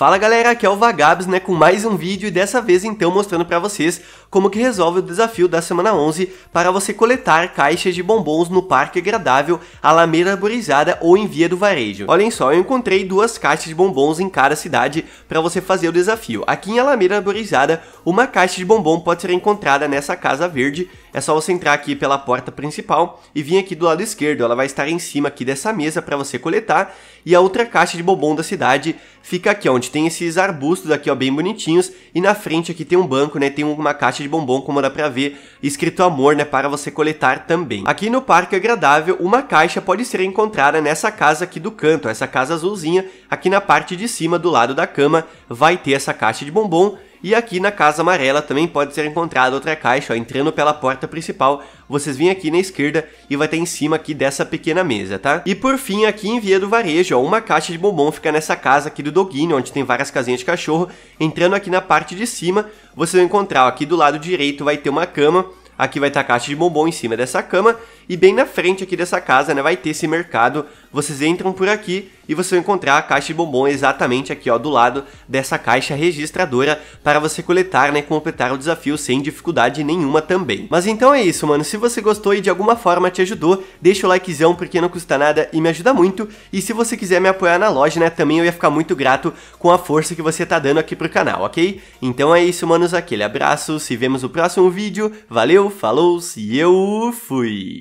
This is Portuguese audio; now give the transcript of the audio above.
Fala galera, aqui é o Vagabs, né, com mais um vídeo e dessa vez então mostrando para vocês como que resolve o desafio da semana 11 para você coletar caixas de bombons no Parque Agradável, Alameda Arborizada ou em Via do Varejo. Olhem só, eu encontrei duas caixas de bombons em cada cidade para você fazer o desafio. Aqui em Alameda Arborizada, uma caixa de bombom pode ser encontrada nessa casa verde, é só você entrar aqui pela porta principal e vir aqui do lado esquerdo, ela vai estar em cima aqui dessa mesa para você coletar e a outra caixa de bombom da cidade fica aqui onde gente tem esses arbustos aqui, ó, bem bonitinhos. E na frente aqui tem um banco, né? Tem uma caixa de bombom, como dá pra ver, escrito amor, né? Para você coletar também. Aqui no Parque Agradável, uma caixa pode ser encontrada nessa casa aqui do canto, ó, essa casa azulzinha. Aqui na parte de cima, do lado da cama, vai ter essa caixa de bombom e aqui na Casa Amarela também pode ser encontrada outra caixa, ó, entrando pela porta principal. Vocês vêm aqui na esquerda e vai ter em cima aqui dessa pequena mesa, tá? E por fim, aqui em Via do Varejo, ó, uma caixa de bombom fica nessa casa aqui do Doguinho, onde tem várias casinhas de cachorro. Entrando aqui na parte de cima, você vai encontrar ó, aqui do lado direito vai ter uma cama, Aqui vai estar a caixa de bombom em cima dessa cama e bem na frente aqui dessa casa, né, vai ter esse mercado. Vocês entram por aqui e você vai encontrar a caixa de bombom exatamente aqui ó, do lado dessa caixa registradora para você coletar né, e completar o desafio sem dificuldade nenhuma também. Mas então é isso mano, se você gostou e de alguma forma te ajudou, deixa o likezão porque não custa nada e me ajuda muito, e se você quiser me apoiar na loja né, também eu ia ficar muito grato com a força que você tá dando aqui pro canal, ok? Então é isso manos, aquele abraço, se vemos no próximo vídeo, valeu, falou, e eu fui!